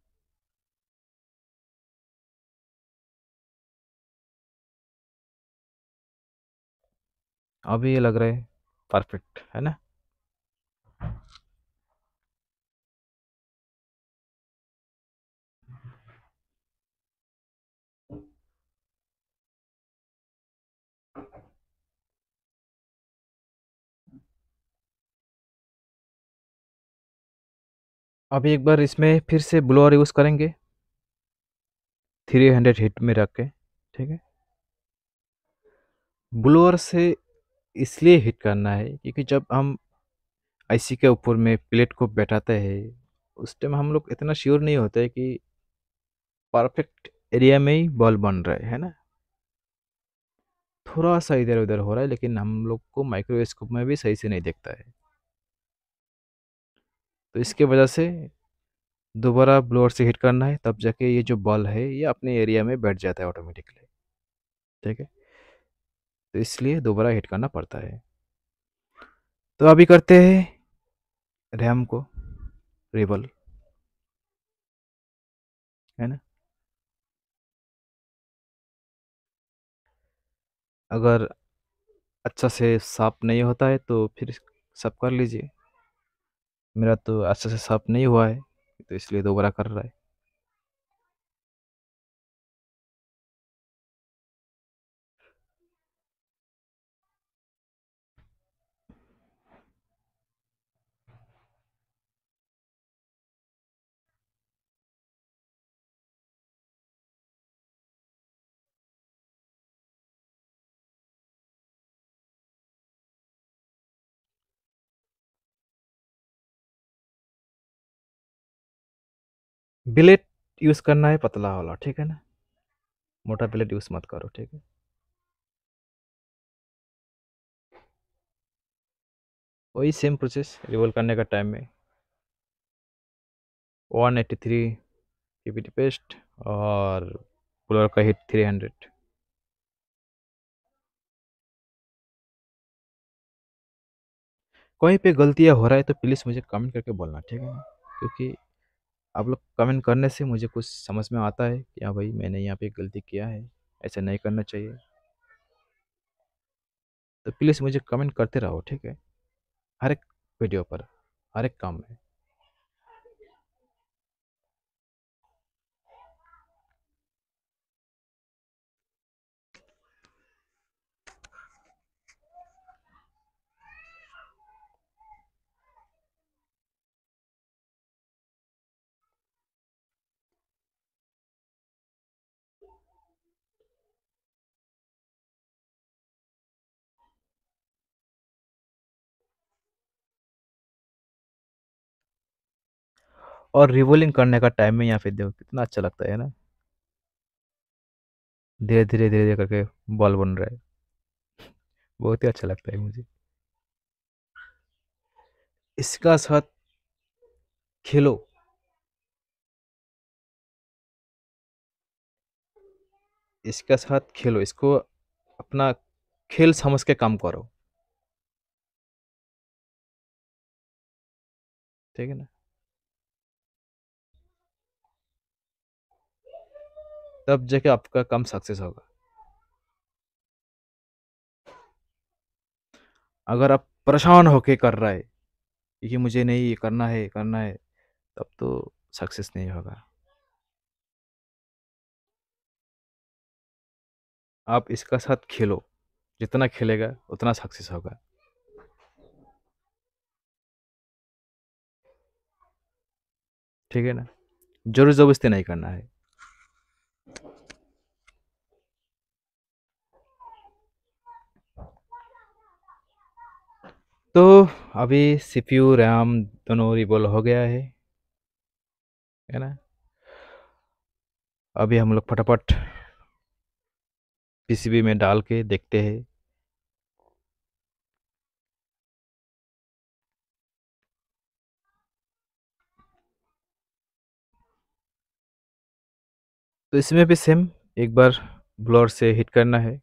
अभी ये लग रहा है परफेक्ट है ना अब एक बार इसमें फिर से ब्लोअर यूज़ करेंगे थ्री हंड्रेड हिट में रख के ठीक है ब्लोअर से इसलिए हिट करना है क्योंकि जब हम आईसी के ऊपर में प्लेट को बैठाते हैं उस टाइम हम लोग इतना श्योर नहीं होते कि परफेक्ट एरिया में ही बॉल बन रहा है है ना थोड़ा सा इधर उधर हो रहा है लेकिन हम लोग को माइक्रोस्कोप में भी सही से नहीं देखता है तो इसके वजह से दोबारा ब्लोअर से हिट करना है तब जाके ये जो बॉल है ये अपने एरिया में बैठ जाता है ऑटोमेटिकली ठीक है तो इसलिए दोबारा हिट करना पड़ता है तो अभी करते हैं रैम को रिबल है ना अगर अच्छा से साफ नहीं होता है तो फिर सब कर लीजिए मेरा तो अच्छे से साफ नहीं हुआ है तो इसलिए दोबारा कर रहा है बिलेट यूज़ करना है पतला वाला ठीक है ना मोटा बिलेट यूज़ मत करो ठीक है वही सेम प्रोसेस रिवोल करने का टाइम में 183 एट्टी थ्री पेस्ट और कूलर का हीट 300 कहीं पे गलतियाँ हो रहा है तो प्लीज़ मुझे कमेंट करके बोलना ठीक है क्योंकि आप लोग कमेंट करने से मुझे कुछ समझ में आता है कि हाँ भाई मैंने यहाँ पे गलती किया है ऐसा नहीं करना चाहिए तो प्लीज़ मुझे कमेंट करते रहो ठीक है हर एक वीडियो पर हर एक काम में और रिवोलिंग करने का टाइम में यहाँ पे देखो कितना अच्छा लगता है ना धीरे धीरे धीरे धीरे करके बॉल बन रहा है बहुत ही अच्छा लगता है मुझे इसका साथ खेलो इसका साथ खेलो इसको अपना खेल समझ के काम करो ठीक है ना तब जाके आपका काम सक्सेस होगा अगर आप परेशान होके कर रहे है क्योंकि मुझे नहीं ये करना है करना है तब तो सक्सेस नहीं होगा आप इसका साथ खेलो जितना खेलेगा उतना सक्सेस होगा ठीक है ना जरूर जबरदस्ती नहीं करना है तो अभी सीपीयू रैम दोनों रिबॉल हो गया है है ना अभी हम लोग फटाफट पीसीबी में डाल के देखते हैं तो इसमें भी सेम एक बार ब्लोर से हिट करना है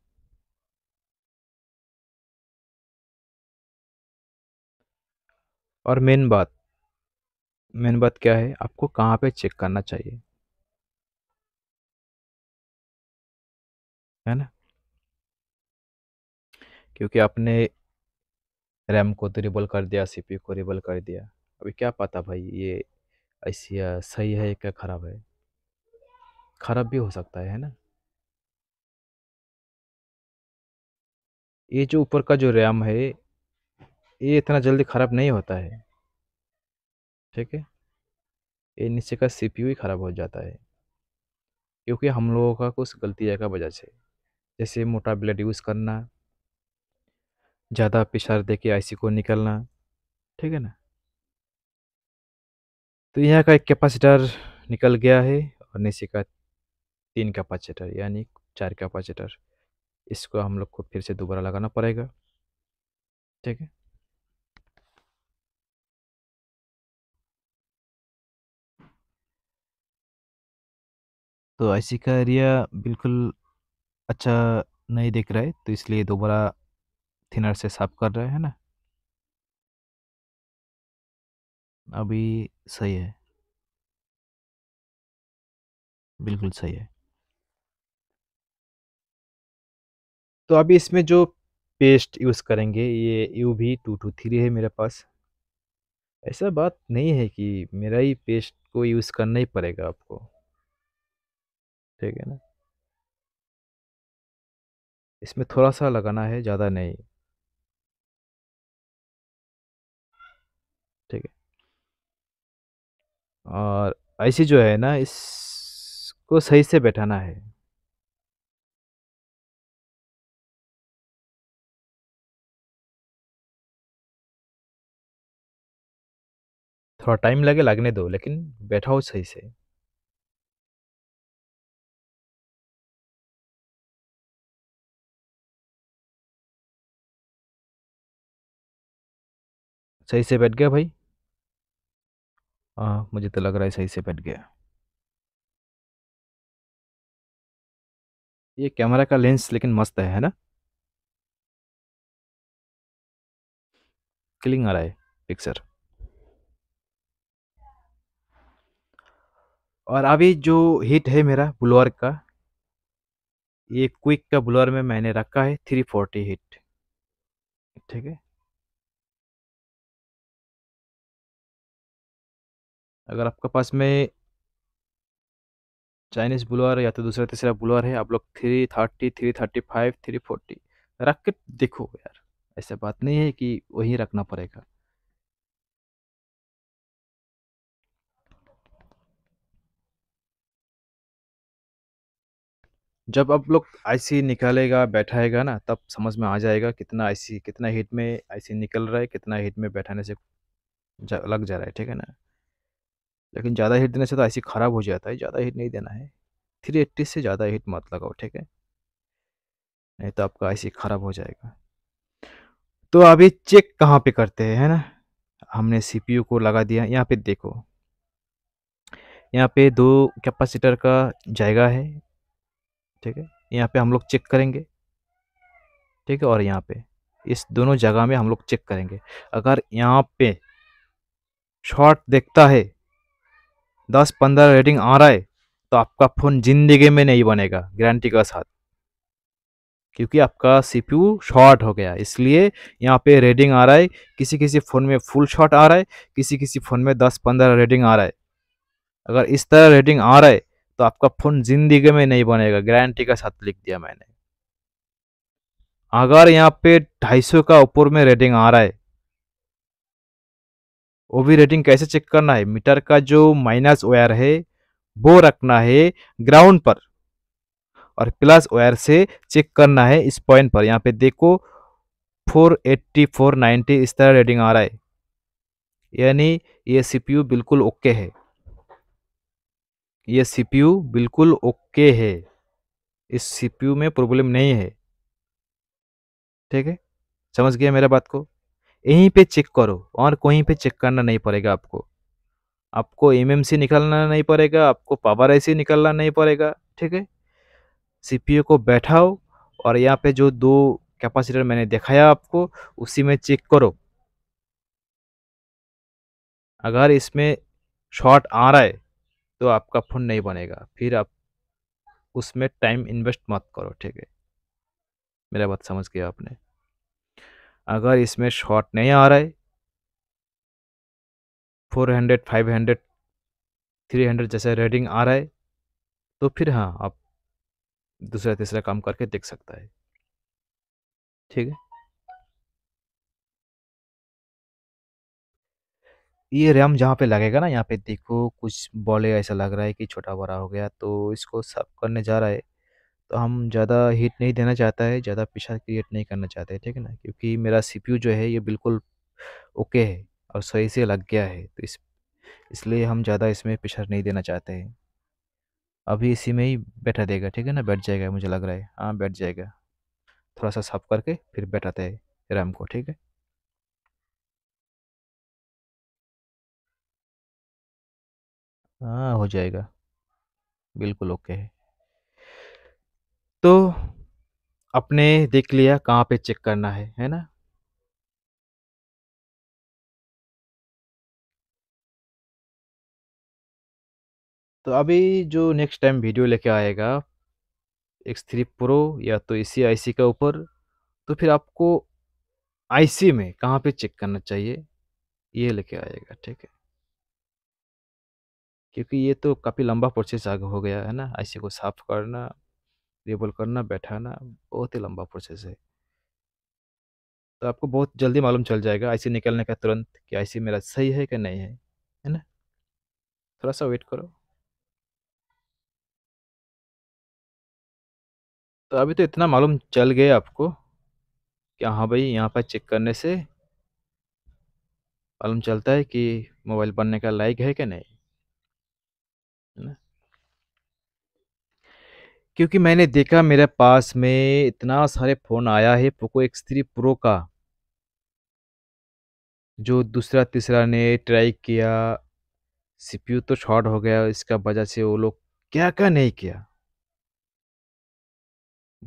और मेन बात मेन बात क्या है आपको कहाँ पे चेक करना चाहिए है ना क्योंकि आपने रैम को तो रिबल कर दिया सीपी को रिबल कर दिया अभी क्या पता भाई ये ऐसी सही है क्या खराब है खराब भी हो सकता है, है ना ये जो ऊपर का जो रैम है ये इतना जल्दी ख़राब नहीं होता है ठीक है ये नीचे का सी ही ख़राब हो जाता है क्योंकि हम लोगों का कुछ गलती का वजह से जैसे मोटा ब्लेड यूज़ करना ज़्यादा प्रेशर दे के आईसी को निकलना ठीक है ना तो यहाँ का एक कैपेसिटर निकल गया है और नीचे का तीन कैपेसिटर यानी चार कैपेसिटर इसको हम लोग को फिर से दोबारा लगाना पड़ेगा ठीक है तो आईसी का एरिया बिल्कुल अच्छा नहीं दिख रहा है तो इसलिए दोबारा थिनर से साफ कर रहे हैं ना अभी सही है बिल्कुल सही है तो अभी इसमें जो पेस्ट यूज़ करेंगे ये यू भी टू टू थ्री है मेरे पास ऐसा बात नहीं है कि मेरा ही पेस्ट को यूज़ करना ही पड़ेगा आपको ठीक है ना इसमें थोड़ा सा लगाना है ज़्यादा नहीं ठीक है और ऐसी जो है ना इसको सही से बैठाना है थोड़ा टाइम लगे लगने दो लेकिन बैठाओ सही से सही से बैठ गया भाई हाँ मुझे तो लग रहा है सही से बैठ गया ये कैमरा का लेंस लेकिन मस्त है है ना क्लिंग आ रहा है पिक्चर और अभी जो हिट है मेरा ब्लोअर का ये क्विक का ब्लोअर में मैंने रखा है थ्री फोर्टी हिट ठीक है अगर आपके पास में चाइनीज़ बुलवार या तो दूसरा तीसरा बुलवार है आप लोग three thirty three thirty five three forty रख के देखो यार ऐसा बात नहीं है कि वही रखना पड़ेगा जब आप लोग आईसी निकालेगा बैठाएगा ना तब समझ में आ जाएगा कितना आईसी कितना हीट में आईसी निकल रहा है कितना हीट में बैठाने से जा, लग जा रहा है ठीक है ना लेकिन ज़्यादा हिट देने से तो आईसी ख़राब हो जाता है ज़्यादा हिट नहीं देना है थ्री एट्टी से ज़्यादा हिट मत लगाओ ठीक है नहीं तो आपका आईसी ख़राब हो जाएगा तो अभी चेक कहाँ पे करते हैं है ना हमने सीपीयू को लगा दिया यहाँ पे देखो यहाँ पे दो कैपेसिटर का जाएगा है ठीक है यहाँ पे हम लोग चेक करेंगे ठीक है और यहाँ पे इस दोनों जगह में हम लोग चेक करेंगे अगर यहाँ पे शॉर्ट देखता है दस पंद्रह रेटिंग आ रहा है तो आपका फ़ोन ज़िंदगी में नहीं बनेगा गारंटी के साथ क्योंकि आपका सीपीयू शॉर्ट हो गया इसलिए यहाँ पे रेटिंग आ रहा है किसी किसी फ़ोन में फुल शॉर्ट आ रहा है किसी किसी फ़ोन में दस पंद्रह रेटिंग आ रहा है अगर इस तरह रेटिंग आ रहा है तो आपका फ़ोन ज़िंदगी में नहीं बनेगा गारंटी का साथ लिख दिया मैंने अगर यहाँ पे ढाई का ऊपर में रेटिंग आ रहा है ओ रेटिंग कैसे चेक करना है मीटर का जो माइनस वायर है वो रखना है ग्राउंड पर और प्लस वायर से चेक करना है इस पॉइंट पर यहाँ पे देखो 480, 490 इस तरह रेटिंग आ रहा है यानी ये सीपीयू बिल्कुल ओके है ये सीपीयू बिल्कुल ओके है इस सीपीयू में प्रॉब्लम नहीं है ठीक है समझ गया मेरा बात को यहीं पे चेक करो और कहीं पे चेक करना नहीं पड़ेगा आपको आपको एमएमसी निकालना नहीं पड़ेगा आपको पावर आईसी निकालना नहीं पड़ेगा ठीक है सीपीयू को बैठाओ और यहाँ पे जो दो कैपेसिटर मैंने दिखाया आपको उसी में चेक करो अगर इसमें शॉर्ट आ रहा है तो आपका फ़ोन नहीं बनेगा फिर आप उसमें टाइम इन्वेस्ट मत करो ठीक है मेरा बात समझ गया आपने अगर इसमें शॉट नहीं आ रहा है four hundred five hundred three hundred जैसे रेडिंग आ रहा है तो फिर हाँ आप दूसरा तीसरा काम करके देख सकता है ठीक है ये रैम जहाँ पे लगेगा ना यहाँ पे देखो कुछ बॉले ऐसा लग रहा है कि छोटा बड़ा हो गया तो इसको सब करने जा रहा है तो हम ज़्यादा हीट नहीं देना चाहता है ज़्यादा पिछा क्रिएट नहीं करना चाहते ठीक है ना क्योंकि मेरा सीपीयू जो है ये बिल्कुल ओके है और सही से लग गया है तो इस इसलिए हम ज़्यादा इसमें पिछड़ नहीं देना चाहते हैं अभी इसी में ही बैठा देगा ठीक है ना बैठ जाएगा मुझे लग रहा है हाँ बैठ जाएगा थोड़ा सा साफ करके फिर बैठाते हैं रैम को ठीक है हाँ हो जाएगा बिल्कुल ओके है तो अपने देख लिया कहाँ पे चेक करना है, है ना? तो अभी जो नेक्स्ट टाइम वीडियो लेके आएगा, X3 प्रो या तो इसी आईसी के ऊपर, तो फिर आपको आईसी में कहाँ पे चेक करना चाहिए, ये लेके आएगा, ठीक है? क्योंकि ये तो काफ़ी लंबा प्रोसेस आगे हो गया है ना, आईसी को साफ़ करना रिबल करना बैठाना बहुत ही लंबा प्रोसेस है तो आपको बहुत जल्दी मालूम चल जाएगा आईसी निकलने का तुरंत कि आईसी मेरा सही है कि नहीं है है ना थोड़ा सा वेट करो तो अभी तो इतना मालूम चल गया आपको कि हाँ भाई यहाँ पर चेक करने से मालूम चलता है कि मोबाइल बनने का लायक है कि नहीं है ना क्योंकि मैंने देखा मेरे पास में इतना सारे फ़ोन आया है पोको एक्स थ्री प्रो का। जो दूसरा-तीसरा ने ट्राई किया, सीपीयू तो शॉर्ट हो गया इसका वजह से वो लोग क्या-क्या नहीं किया।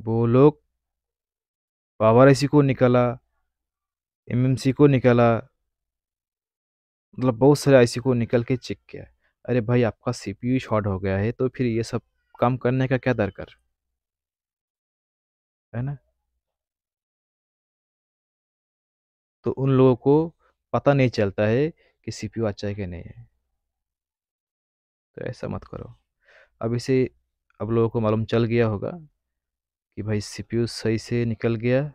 वो लोग पावर एसी को निकाला, एमएमसी को निकाला। मतलब बहुत सारे आईसी को निकल के चेक किया। अरे भाई आपका सीपीयू शॉर्ट हो गया है तो फिर ये सब काम करने का क्या दरकार है ना तो उन लोगों को पता नहीं चलता है कि सीपीयू अच्छा है कि नहीं है तो ऐसा मत करो अब इसे अब लोगों को मालूम चल गया होगा कि भाई सीपीयू सही से निकल गया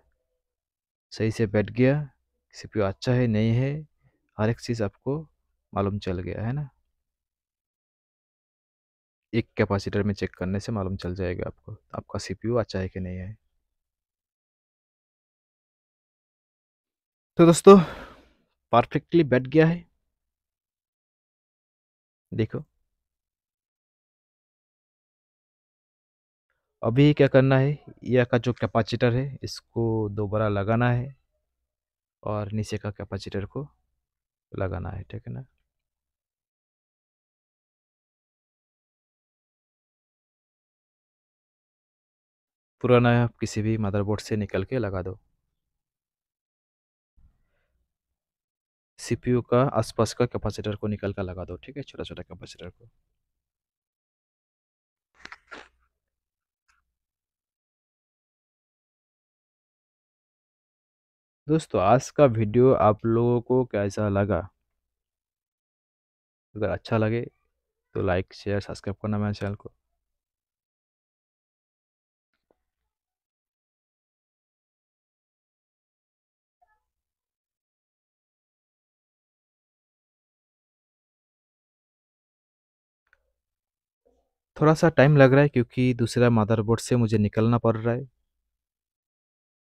सही से बैठ गया सीपीयू अच्छा है नहीं है हर एक चीज़ आपको मालूम चल गया है ना एक कैपेसिटर में चेक करने से मालूम चल जाएगा आपको आपका सीपीयू अच्छा है कि नहीं है तो दोस्तों परफेक्टली बैठ गया है देखो अभी क्या करना है यह का जो कैपेसिटर है इसको दोबारा लगाना है और नीचे का कैपेसिटर को लगाना है ठीक है ना पुराना आप किसी भी मदरबोर्ड से निकल के लगा दो सीपीयू का आसपास का कैपेसिटर को निकल कर लगा दो ठीक है छोटा छोटा कैपेसिटर को दोस्तों आज का वीडियो आप लोगों को कैसा लगा अगर अच्छा लगे तो लाइक शेयर सब्सक्राइब करना मेरे चैनल को थोड़ा-सा टाइम लग रहा है क्योंकि दूसरा मदरबोर्ड से मुझे निकलना पड़ रहा है।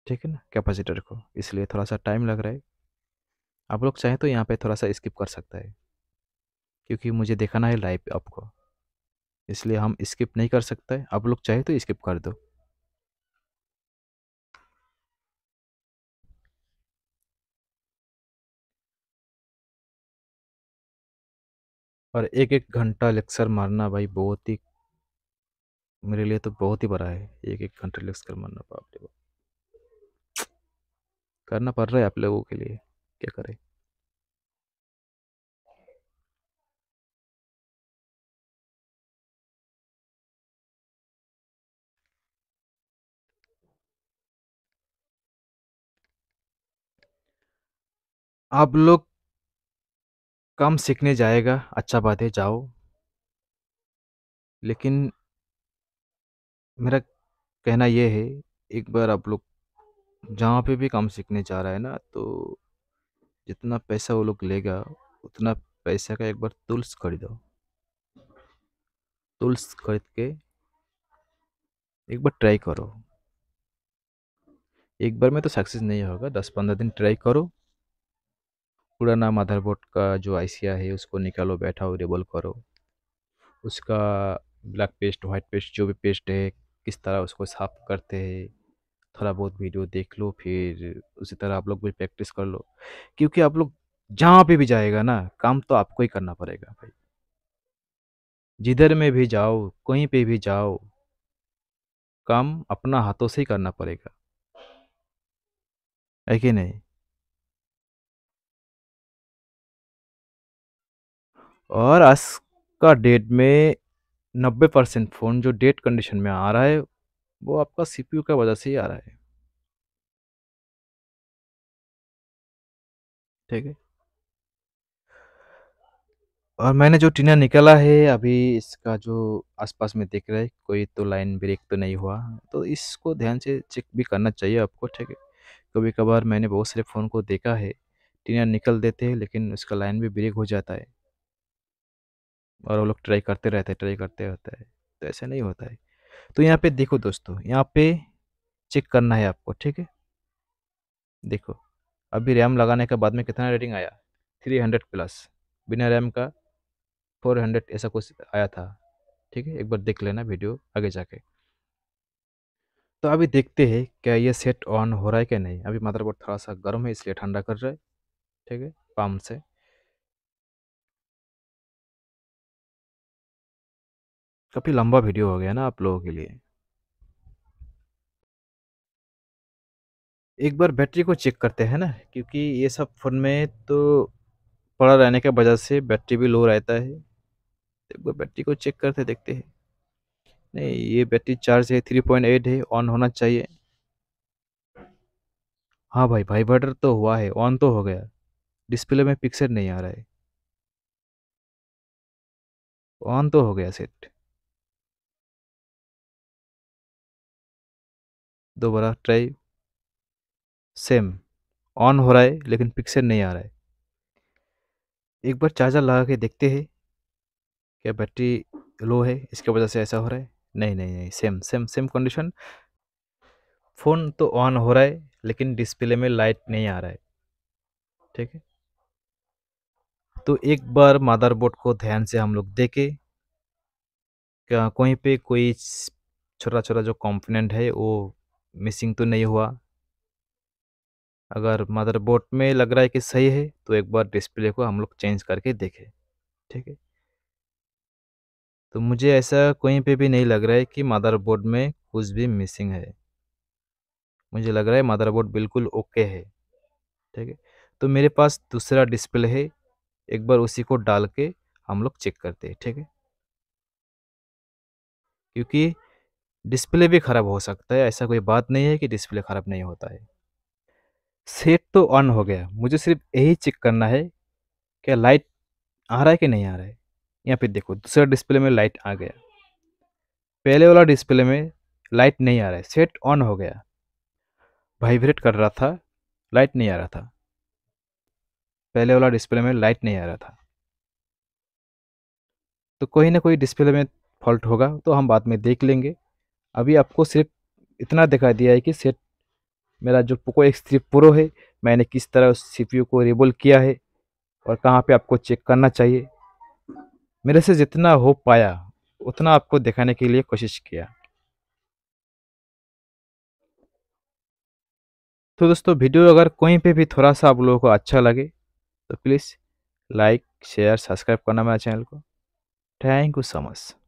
ठीक है ना? कैपेसिटर को, इसलिए थोड़ा-सा टाइम लग रहा है। आप लोग चाहें तो यहाँ पे थोड़ा-सा स्किप कर सकता है। क्योंकि मुझे देखना है लाइव आपको। इसलिए हम स्किप नहीं कर सकते आप लोग चाहें तो स्किप कर दो। और एक-एक घंटा लेक्चर मारना भाई बहुत ही मेरे लिए तो बहुत ही बड़ा है एक एक घंटे लिख कर मरना पाप करना पड़ रहा है आप लोगों के लिए क्या करें आप लोग कम सीखने जाएगा अच्छा बात है जाओ लेकिन मेरा कहना यह है, एक बार आप लोग जहाँ पे भी काम सीखने जा रहा है ना, तो जितना पैसा वो लोग लेगा, उतना पैसा का एक बार टूल्स खरीदो। टूल्स खरीद के एक बार ट्राई करो। एक बार में तो सक्सेस नहीं होगा, दस पंद्रह दिन ट्राई करो। पुराना मदरबोर्ड का जो आई है, उसको निकालो, बैठाओ, रिबल करो। उसका ब्लैक पेस्ट, व्हाइट पेस्ट, जो भी पेस्ट है किस तरह उसको साफ करते हैं थोड़ा बहुत वीडियो देख लो फिर उसी तरह आप लोग भी प्रैक्टिस कर लो क्योंकि आप लोग जहाँ पे भी जाएगा ना काम तो आपको ही करना पड़ेगा भाई जिधर में भी जाओ कहीं पे भी जाओ काम अपना हाथों से ही करना पड़ेगा है कि नहीं और आज का डेट में नब्बे परसेंट फ़ोन जो डेट कंडीशन में आ रहा है वो आपका सीपीयू का वजह से ही आ रहा है ठीक है और मैंने जो टीना निकाला है अभी इसका जो आसपास में देख रहा है कोई तो लाइन ब्रेक तो नहीं हुआ तो इसको ध्यान से चेक भी करना चाहिए आपको ठीक है कभी कभार मैंने बहुत सारे फ़ोन को देखा है टीना निकल देते हैं लेकिन उसका लाइन भी ब्रेक हो जाता है और वो लोग ट्राई करते रहते हैं ट्राई करते रहते हैं तो ऐसा नहीं होता है तो यहाँ पे देखो दोस्तों यहाँ पे चेक करना है आपको ठीक है देखो अभी रैम लगाने के बाद में कितना रेटिंग आया 300 प्लस बिना रैम का 400 ऐसा कुछ आया था ठीक है एक बार देख लेना वीडियो आगे जाके तो अभी देखते हैं क्या ये सेट ऑन हो रहा है क्या नहीं अभी मदरबोर्ड थोड़ा सा गर्म है इसलिए ठंडा कर रहा है ठीक है पाम से काफ़ी लंबा वीडियो हो गया ना आप लोगों के लिए एक बार बैटरी को चेक करते हैं ना क्योंकि ये सब फ़ोन में तो पड़ा रहने के वजह से बैटरी भी लो रहता है एक बार बैटरी को चेक करते देखते हैं नहीं ये बैटरी चार्ज है थ्री पॉइंट एट है ऑन होना चाहिए हाँ भाई भाई बटर तो हुआ है ऑन तो हो गया डिस्प्ले में पिक्चर नहीं आ रहा है ऑन तो हो गया सेट दोबारा ट्राई सेम ऑन हो रहा है लेकिन पिक्चर नहीं आ रहा है एक बार चार्जर लगा के देखते हैं क्या बैटरी लो है इसके वजह से ऐसा हो रहा है नहीं नहीं नहीं same same same condition phone तो ऑन हो रहा है लेकिन डिस्प्ले में लाइट नहीं आ रहा है ठीक है तो एक बार मदरबोर्ड को ध्यान से हम लोग देखें क्या कहीं पे कोई छोटा छोटा जो कंपोनेंट है वो मिसिंग तो नहीं हुआ अगर मदरबोर्ड में लग रहा है कि सही है तो एक बार डिस्प्ले को हम लोग चेंज करके देखें ठीक है तो मुझे ऐसा कहीं पे भी नहीं लग रहा है कि मदरबोर्ड में कुछ भी मिसिंग है मुझे लग रहा है मदरबोर्ड बिल्कुल ओके है ठीक है तो मेरे पास दूसरा डिस्प्ले है एक बार उसी को डाल के हम लोग चेक करते हैं ठीक है क्योंकि डिस्प्ले भी ख़राब हो सकता है ऐसा कोई बात नहीं है कि डिस्प्ले ख़राब नहीं होता है सेट तो ऑन हो गया मुझे सिर्फ यही चेक करना है क्या लाइट आ रहा है कि नहीं आ रहा है यहाँ पे देखो दूसरा डिस्प्ले में लाइट आ गया पहले वाला डिस्प्ले में लाइट नहीं आ रहा है सेट ऑन हो गया वाइब्रेट कर रहा था लाइट नहीं आ रहा था पहले वाला डिस्प्ले में लाइट नहीं आ रहा था तो कोई ना कोई डिस्प्ले में फॉल्ट होगा तो हम बाद में देख लेंगे अभी आपको सिर्फ इतना दिखा दिया है कि सेट मेरा जो पोको एक्स थ्री प्रो है मैंने किस तरह उस सी को रिबोल किया है और कहाँ पे आपको चेक करना चाहिए मेरे से जितना हो पाया उतना आपको दिखाने के लिए कोशिश किया तो दोस्तों वीडियो अगर कहीं पे भी थोड़ा सा आप लोगों को अच्छा लगे तो प्लीज़ लाइक शेयर सब्सक्राइब करना मेरा चैनल को थैंक यू सो मच